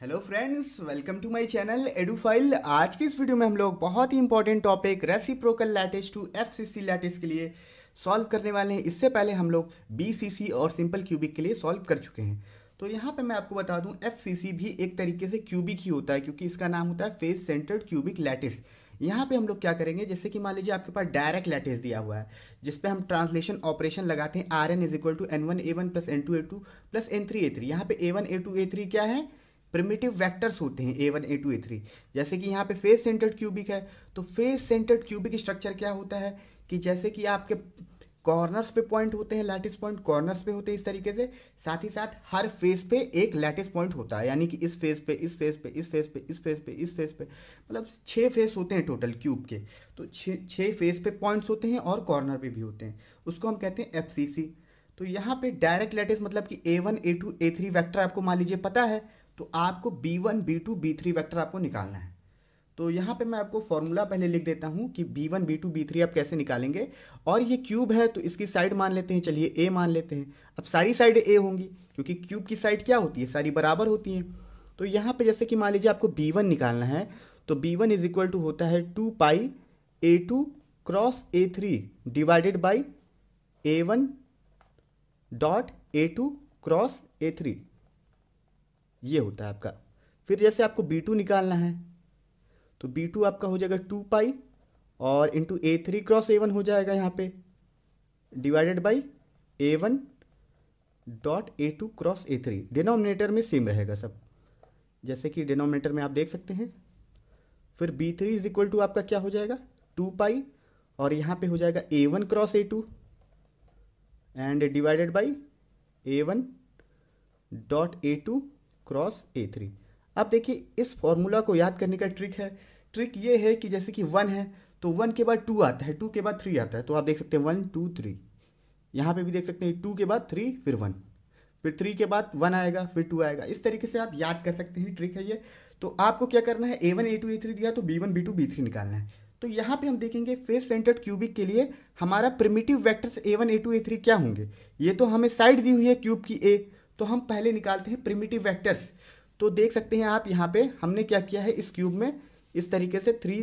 hello friends welcome to my channel एडूफाइल आज की इस वीडियो में हम लोग बहुत ही important topic reciprocal lattice to FCC lattice के लिए सॉल्व करने वाले हैं इससे पहले हम लोग बीसीसी और सिंपल क्यूबिक के लिए सॉल्व कर चुके हैं तो यहाँ पे मैं आपको बता दूँ एफ भी एक तरीके से क्यूबिक ही होता है क्योंकि इसका नाम होता है फेस सेंटर्ड क्यूबिक लैटिस यहाँ पे हम लोग क्या करेंगे जैसे कि मान लीजिए आपके पास डायरेक्ट लैटेस दिया हुआ है जिस पे हम ट्रांसलेशन ऑपरेशन लगाते हैं R N is equal to N one A one plus N two A two plus N three A three यहाँ पे A one A two A three क्या है प्रिमेटिव वेक्टर्स होते हैं A one A two A three जैसे कि यहाँ पे फेस सेंटर्ड क्यूबिक है तो फेस सेंटर्ड क्यूबिक स्ट्रक्चर क्या होता है कि जैसे कि आपके कॉर्नर्स पे पॉइंट होते हैं लैटिस पॉइंट कॉर्नर्स पे होते हैं इस तरीके से साथ ही साथ हर फेस पे एक लैटिस पॉइंट होता है यानी कि इस फेस पे इस फेस पे इस फेस पे इस फेस पे इस फेस पे मतलब छः फेस होते हैं टोटल क्यूब के तो छः छः फेस पे पॉइंट्स होते हैं और कॉर्नर पे भी होते हैं उसको हम कहते हैं एफ तो यहाँ पे डायरेक्ट लैटिस मतलब कि A one A two A three vector आपको मान लीजिए पता है तो आपको B one B two B three vector आपको निकालना है तो यहाँ पे मैं आपको फॉर्मूला पहले लिख देता हूँ कि B one B two B three आप कैसे निकालेंगे और ये क्यूब है तो इसकी साइड मान लेते हैं चलिए ए मान लेते हैं अब सारी साइड ए होंगी क्योंकि क्यूब की साइड क्या होती है सारी बराबर होती है तो यहाँ पे जैसे कि मान लीजिए आपको बी वन निकालना है तो B one is equal to होता है two pi A two cross A three divided by A one dot A two cross A three ये होता है आपका फिर जैसे आपको बी टू निकालना है तो बी टू आपका हो जाएगा टू पाई और into A three cross A one हो जाएगा यहाँ पे divided by A one dot A two cross A three denominator में सेम रहेगा सब जैसे कि डिनोमिनेटर में आप देख सकते हैं फिर B three is equal to आपका क्या हो जाएगा टू पाई और यहाँ पे हो जाएगा A one cross A two and divided by A one dot A two cross A three अब देखिए इस फॉर्मूला को याद करने का ट्रिक है ट्रिक ये है कि जैसे कि वन है तो वन के बाद टू आता है टू के बाद थ्री आता है तो आप देख सकते हैं वन टू थ्री यहाँ पे भी देख सकते हैं टू के बाद थ्री फिर वन फिर थ्री के बाद वन आएगा फिर टू आएगा इस तरीके से आप याद कर सकते हैं ट्रिक है ये तो आपको क्या करना है A one A two A three दिया तो B one B two B three निकालना है तो यहाँ पे हम देखेंगे फेस सेंटर्ड क्यूबिक के लिए हमारा primitive vectors A one A two A three क्या होंगे ये तो हमें साइड दी हुई है क्यूब की ए तो हम पहले निकालते हैं प्रिमिटिव वैक्टर्स तो देख सकते हैं आप यहाँ पे हमने क्या किया है इस क्यूब में इस तरीके से थ्री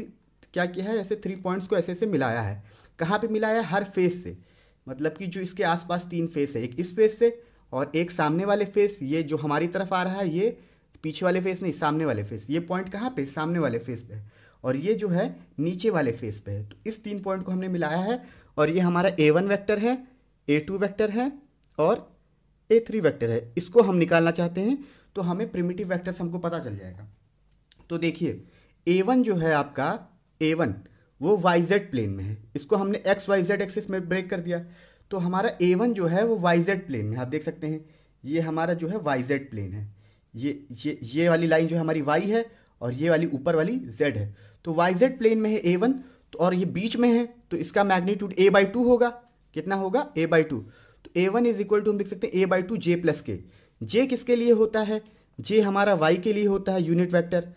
क्या किया है ऐसे थ्री पॉइंट्स को ऐसे ऐसे मिलाया है कहाँ पे मिलाया है हर फेस से मतलब कि जो इसके आसपास तीन फेस है एक इस फेस से और एक सामने वाले फेस ये जो हमारी तरफ आ रहा है ये पीछे वाले फेस नहीं सामने वाले फेस ये पॉइंट कहाँ पे सामने वाले फेस पे है और ये जो है नीचे वाले फेस पे है तो इस तीन पॉइंट को हमने मिलाया है और ये हमारा ए वन वैक्टर है ए टू वैक्टर है और ए थ्री वैक्टर है इसको हम निकालना चाहते हैं तो हमें प्रिमिटिव वैक्टर हमको पता चल जाएगा तो देखिए ए वन जो है आपका ए वन वो वाई जेड प्लेन में है इसको हमने एक्स वाई जेड एक्सिस में ब्रेक कर दिया तो हमारा ए वन जो है वो वाई जेड प्लेन में आप देख सकते हैं ये हमारा जो है वाई जेड प्लेन है ये ये ये वाली लाइन जो है हमारी वाई है और ये वाली ऊपर वाली जेड है तो वाई जेड प्लेन में है ए वन तो और ये बीच में है तो इसका मैग्नीट्यूड ए बाई टू होगा कितना होगा A by two A one is equal to हम लिख सकते हैं A by two J plus K J किसके लिए होता है जे हमारा वाई के लिए होता है यूनिट वैक्टर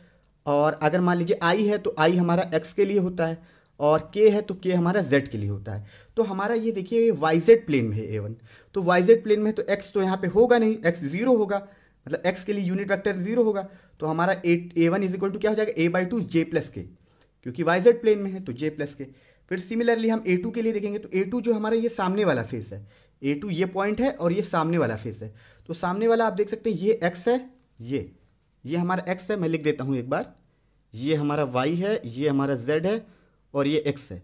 और अगर मान लीजिए आई है तो आई हमारा एक्स के लिए होता है और के है तो के हमारा जेड के लिए होता है तो हमारा ये देखिए ये वाई जेड प्लेन में है ए वन तो वाई जेड प्लेन में है तो एक्स तो यहाँ पे होगा नहीं एक्स जीरो होगा मतलब एक्स के लिए यूनिट वेक्टर जीरो होगा तो हमारा A one is equal to क्या हो जाएगा A by two J plus K क्योंकि वाई जेड प्लेन में है तो जे प्लस के फिर सिमिलरली हम ए टू के लिए देखेंगे तो ए टू जो हमारा ये सामने वाला फेस है ए टू ये पॉइंट है और ये सामने वाला फेस है तो सामने वाला आप देख सकते हैं ये एक्स है ये ये हमारा एक्स है मैं लिख देता हूँ एक बार ये हमारा वाई है ये हमारा जेड है और ये एक्स है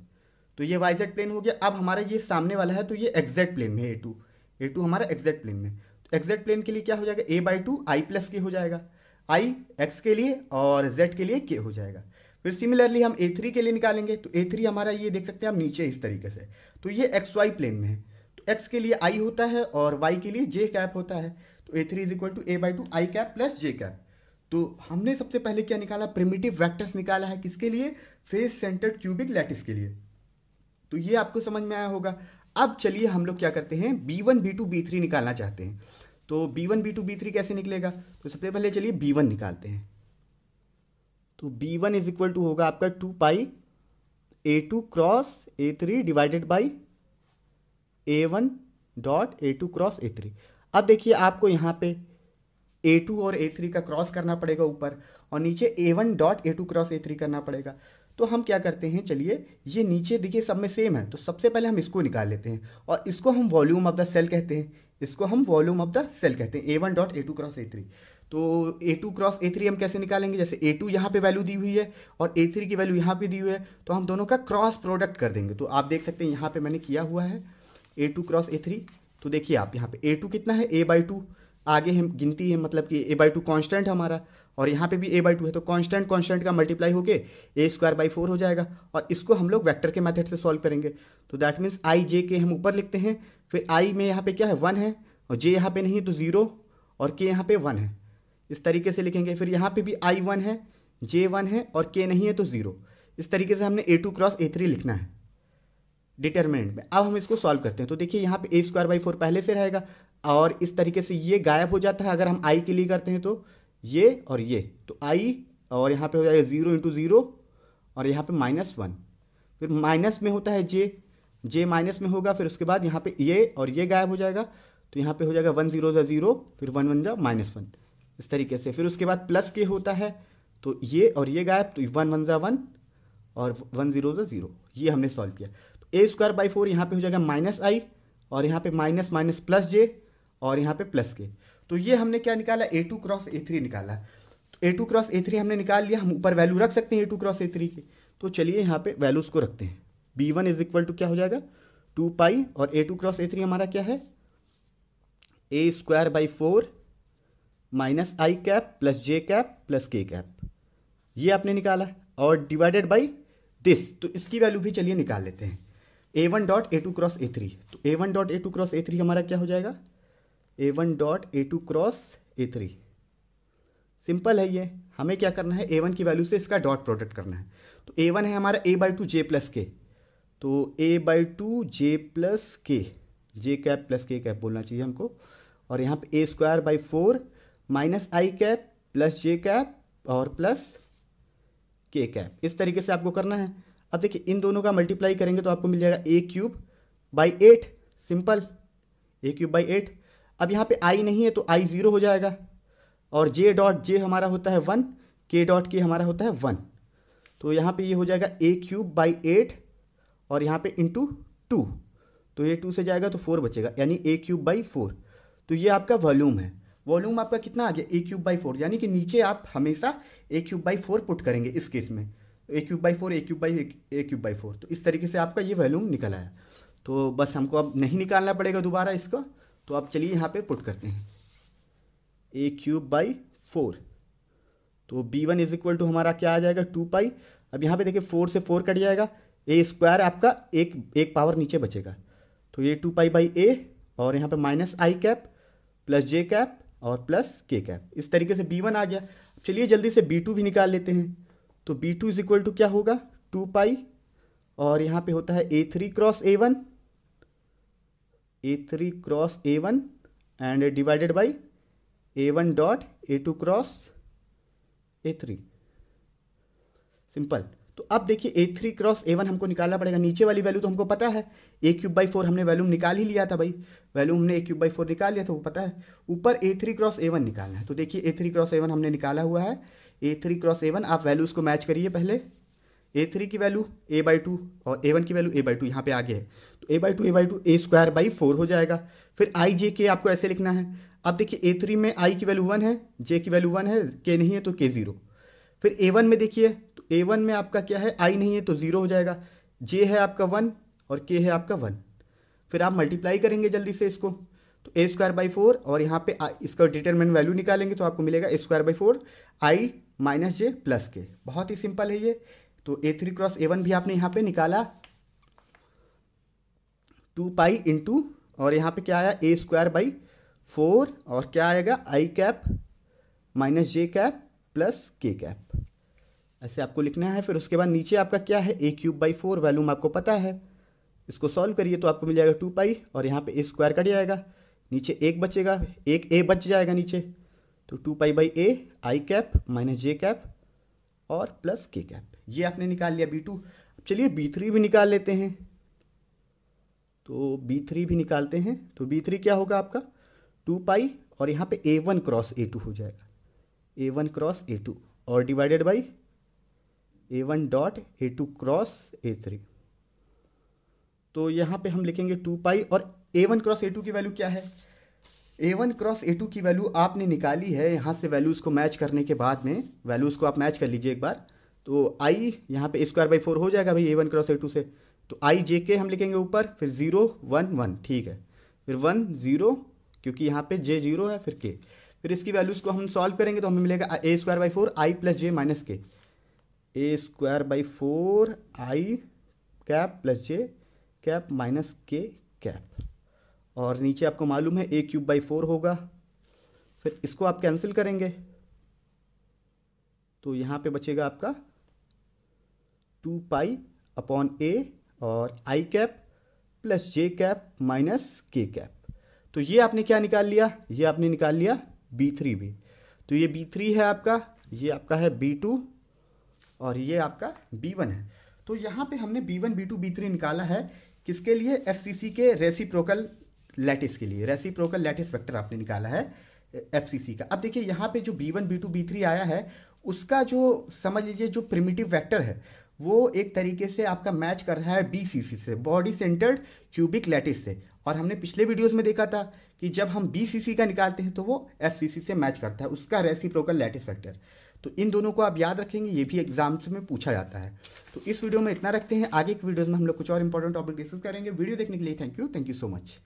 तो ये वाई जेड प्लेन हो गया अब हमारा ये सामने वाला है तो ये एक्जैक्ट प्लेन में ए टू ए टू हमारा एक्जैक्ट प्लेन में तो एक्जैक्ट प्लेन के लिए क्या हो जाएगा A by two I plus K हो जाएगा आई एक्स के लिए और जेड के लिए के हो जाएगा फिर सिमिलरली हम ए थ्री के लिए निकालेंगे तो ए थ्री हमारा ये देख सकते हैं हम नीचे इस तरीके से तो ये एक्स वाई प्लेन में है तो एक्स के लिए आई होता है और वाई के लिए जे कैप होता है तो A three is equal to A by two I cap plus J cap तो हमने सबसे पहले क्या निकाला प्रिमिटिव वैक्टर्स निकाला है किसके लिए फेस सेंटर्ड क्यूबिक लैटिस के लिए तो ये आपको समझ में आया होगा अब चलिए हम लोग क्या करते हैं B one B two B three निकालना चाहते हैं तो B one B two B three कैसे निकलेगा तो सबसे पहले चलिए बी वन निकालते हैं तो B one is equal to होगा आपका two pi A two cross A three divided by A one dot A two cross A three अब देखिए आपको यहाँ पे ए टू और ए थ्री का क्रॉस करना पड़ेगा ऊपर और नीचे A one dot A two cross A three करना पड़ेगा तो हम क्या करते हैं चलिए ये नीचे देखिए सब में सेम है तो सबसे पहले हम इसको निकाल लेते हैं और इसको हम वॉल्यूम ऑफ द सेल कहते हैं इसको हम वॉल्यूम ऑफ द सेल कहते हैं A one dot A two cross A three तो A two cross A three हम कैसे निकालेंगे जैसे ए टू यहाँ पर वैल्यू दी हुई है और ए थ्री की वैल्यू यहाँ पर दी हुई है तो हम दोनों का क्रॉस प्रोडक्ट कर देंगे तो आप देख सकते हैं यहाँ पर मैंने किया हुआ है A two cross A three तो देखिए आप यहाँ पर ए टू कितना है ए बाई टू आगे हम गिनती है मतलब कि ए बाई टू कॉन्स्टेंट हमारा और यहाँ पे भी ए बाई टू है तो कांस्टेंट कांस्टेंट का मल्टीप्लाई होके ए स्क्वायर बाई फोर हो जाएगा और इसको हम लोग वेक्टर के मेथड से सॉल्व करेंगे तो दैट मीन्स आई जे के हम ऊपर लिखते हैं फिर आई में यहाँ पे क्या है वन है और जे यहाँ पे नहीं है तो ज़ीरो और के यहाँ पे वन है इस तरीके से लिखेंगे फिर यहाँ पे भी आई वन है जे वन है और के नहीं है तो ज़ीरो इस तरीके से हमने A two cross A three लिखना है डिटर्मिनेंट में अब हम इसको सॉल्व करते हैं तो देखिए यहाँ पे ए स्क्वायर बाई फोर पहले से रहेगा और इस तरीके से ये गायब हो जाता है अगर हम आई के लिए करते हैं तो ये और ये तो आई और यहाँ पे हो जाएगा ज़ीरो इंटू ज़ीरो और यहाँ पे माइनस वन फिर माइनस में होता है जे जे माइनस में होगा फिर उसके बाद यहाँ पे ये और ये गायब हो जाएगा तो यहाँ पे हो जाएगा वन ज़ीरो ज़ा ज़ीरो फिर वन वन जा माइनस वन इस तरीके से फिर उसके बाद प्लस के होता है तो ये और ये गायब तो वन वन ज़ा वन और वन ज़ीरो ज़ा ज़ीरो ये हमने सॉल्व किया तो ए स्क्वायर बाई फोर यहाँ पर हो जाएगा माइनस आई और यहाँ पे माइनस माइनस प्लस जे और यहाँ पे प्लस के तो ये हमने क्या निकाला A two cross A three निकाला तो A two cross A three हमने निकाल लिया हम ऊपर वैल्यू रख सकते हैं A two cross A three के तो चलिए यहाँ पे वैल्यूज़ को रखते हैं B one is equal to क्या हो जाएगा टू पाई और A two cross A three हमारा क्या है A square by four minus I cap plus J cap plus K cap ये आपने निकाला और डिवाइडेड बाई दिस तो इसकी वैल्यू भी चलिए निकाल लेते हैं A one dot A two cross A three तो A one dot A two cross A three हमारा क्या हो जाएगा A one dot A two cross A three simple है ये हमें क्या करना है ए वन की वैल्यू से इसका डॉट प्रोडक्ट करना है तो ए वन है हमारा A by two J plus K तो A by two J plus K J cap plus K cap बोलना चाहिए हमको और यहाँ पे A square by four minus I cap plus J cap और प्लस के कैप इस तरीके से आपको करना है अब देखिए इन दोनों का मल्टीप्लाई करेंगे तो आपको मिल जाएगा A cube by eight simple A cube by eight अब यहाँ पे आई नहीं है तो आई ज़ीरो हो जाएगा और जे डॉट जे हमारा होता है वन के डॉट के हमारा होता है वन तो यहाँ पे ये यह हो जाएगा ए क्यूब बाई एट और यहाँ पे इंटू टू तो ये टू से जाएगा तो फोर बचेगा यानी ए क्यूब बाई फोर तो ये आपका वॉल्यूम है वॉल्यूम आपका कितना आ गया ए क्यूब बाई फोर यानी कि नीचे आप हमेशा A cube by four put करेंगे इस केस में A cube by four A cube by A cube by four तो इस तरीके से आपका ये वॉल्यूम निकल आया तो बस हमको अब नहीं निकालना पड़ेगा दोबारा इसको तो आप चलिए यहाँ पे पुट करते हैं ए क्यूब बाई फोर तो B one is equal to हमारा क्या आ जाएगा टू पाई अब यहाँ पे देखिए फोर से फोर कट जाएगा ए स्क्वायर आपका एक एक पावर नीचे बचेगा तो ये टू पाई बाई ए और यहाँ पे minus I cap plus J cap और प्लस के कैप इस तरीके से बी वन आ गया चलिए जल्दी से बी टू भी निकाल लेते हैं तो B two is equal to क्या होगा टू पाई और यहाँ पे होता है A three cross A one A three cross A one and divided by A one dot A two cross A three simple तो अब देखिए A three cross A one हमको निकालना पड़ेगा नीचे वाली वैल्यू तो हमको पता है ए क्यूब बाई फोर हमने वैल्यूम निकाल ही लिया था भाई वैल्यूम हमने ए क्यूब बाई फोर निकाल लिया था वो पता है ऊपर A three cross A one निकालना है तो देखिए A three cross A one हमने निकाला हुआ है A three cross A one आप वैल्यूज़ को मैच करिए पहले ए थ्री की वैल्यू ए बाई टू और ए वन की वैल्यू ए बाई टू यहाँ पे आगे है तो A by two A by two A square by four हो जाएगा फिर आई जे के आपको ऐसे लिखना है अब देखिए ए थ्री में आई की वैल्यू वन है जे की वैल्यू वन है के नहीं है तो के ज़ीरो फिर ए वन में देखिए तो ए वन में आपका क्या है आई नहीं है तो ज़ीरो हो जाएगा जे है आपका वन और के है आपका वन फिर आप मल्टीप्लाई करेंगे जल्दी से इसको तो ए स्क्वायर बाई फोर और यहाँ पे इसका डिटरमिनेंट वैल्यू निकालेंगे तो आपको मिलेगा A square by four I minus J plus K बहुत ही सिंपल है ये तो A three cross A one भी आपने यहाँ पे निकाला टू पाई इंटू और यहाँ पे क्या आया ए स्क्वायर बाई फोर और क्या आएगा I cap minus J cap plus K cap ऐसे आपको लिखना है फिर उसके बाद नीचे आपका क्या है A cube by four volume आपको पता है इसको सॉल्व करिए तो आपको मिल जाएगा टू पाई और यहाँ पे ए स्क्वायर कट जाएगा नीचे एक बचेगा एक ए बच जाएगा नीचे तो two pi by A I cap minus J cap और प्लस के कैप ये आपने निकाल लिया बी टू चलिए बी थ्री भी निकाल लेते हैं तो बी थ्री भी निकालते हैं तो बी थ्री क्या होगा आपका टू पाई और यहाँ पे A one cross A two हो जाएगा A one cross A two और divided by A one dot A two cross A three तो यहाँ पे हम लिखेंगे टू पाई और A one cross A two की वैल्यू क्या है A one cross A two की वैल्यू आपने निकाली है यहाँ से वैल्यूज़ को मैच करने के बाद में वैल्यूज़ को आप मैच कर लीजिए एक बार तो आई यहाँ पे स्क्वायर बाई फोर हो जाएगा भाई A one cross A two से तो आई जे के हम लिखेंगे ऊपर फिर ज़ीरो वन वन ठीक है फिर वन ज़ीरो क्योंकि यहाँ पे जे जीरो है फिर के फिर इसकी वैल्यूज़ को हम सॉल्व करेंगे तो हमें मिलेगा A square by four I plus J minus K A square by four I cap plus J cap minus K cap और नीचे आपको मालूम है ए क्यूब बाई फोर होगा फिर इसको आप कैंसिल करेंगे तो यहाँ पे बचेगा आपका टू पाई अपॉन ए और I cap plus J cap minus K cap तो ये आपने क्या निकाल लिया ये आपने निकाल लिया बी थ्री भी तो ये बी थ्री है आपका ये आपका है बी टू और ये आपका बी वन है तो यहाँ पे हमने B one B two B three निकाला है किसके लिए एफ सी सी के रेसिप्रोकल लैटिस के लिए रेसिप्रोकल लैटिस वेक्टर आपने निकाला है एफ का अब देखिए यहाँ पे जो B one B two B three आया है उसका जो समझ लीजिए जो प्रिमिटिव वेक्टर है वो एक तरीके से आपका मैच कर रहा है बी सी सी से बॉडी सेंटर्ड क्यूबिक लैटिस से और हमने पिछले वीडियोस में देखा था कि जब हम बी सी सी का निकालते हैं तो वो एफ सी सी से मैच करता है उसका रेसिप्रोकल लैटिस वेक्टर तो इन दोनों को आप याद रखेंगे ये भी एग्जाम्स में पूछा जाता है तो इस वीडियो में इतना रखते हैं आगे के वीडियोज़ में हम लोग कुछ और इंपॉर्टेंट टॉपिक डिस्कस करेंगे वीडियो देखने के लिए thank you thank you so much